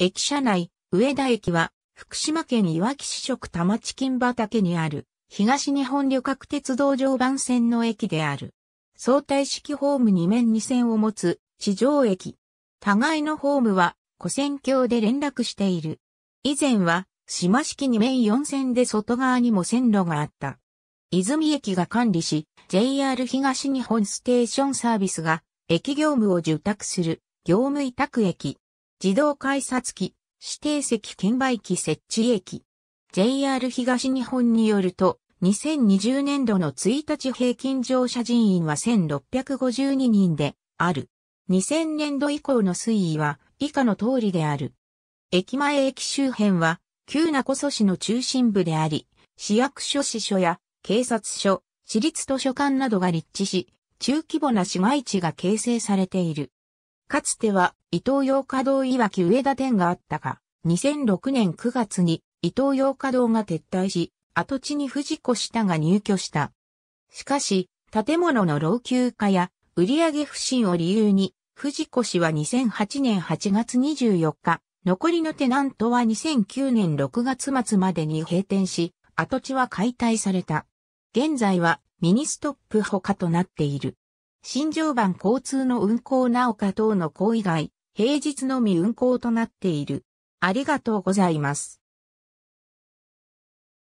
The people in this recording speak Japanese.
駅舎内、上田駅は、福島県いわき市職田地金畑にある、東日本旅客鉄道常磐線の駅である。相対式ホーム2面2線を持つ、地上駅。互いのホームは、古線橋で連絡している。以前は、島式2面4線で外側にも線路があった。泉駅が管理し、JR 東日本ステーションサービスが、駅業務を受託する、業務委託駅。自動改札機、指定席券売機設置駅。JR 東日本によると、2020年度の1日平均乗車人員は1652人である。2000年度以降の推移は以下の通りである。駅前駅周辺は、旧名古市の中心部であり、市役所支所や警察署、市立図書館などが立地し、中規模な市街地が形成されている。かつては伊東洋華堂わき上田店があったが、2006年9月に伊東洋華堂が撤退し、跡地に藤子下が入居した。しかし、建物の老朽化や売上不振を理由に、藤子氏は2008年8月24日、残りのテナントは2009年6月末までに閉店し、跡地は解体された。現在はミニストップ他となっている。新常磐交通の運行なおか等の行為外、平日のみ運行となっている。ありがとうございます。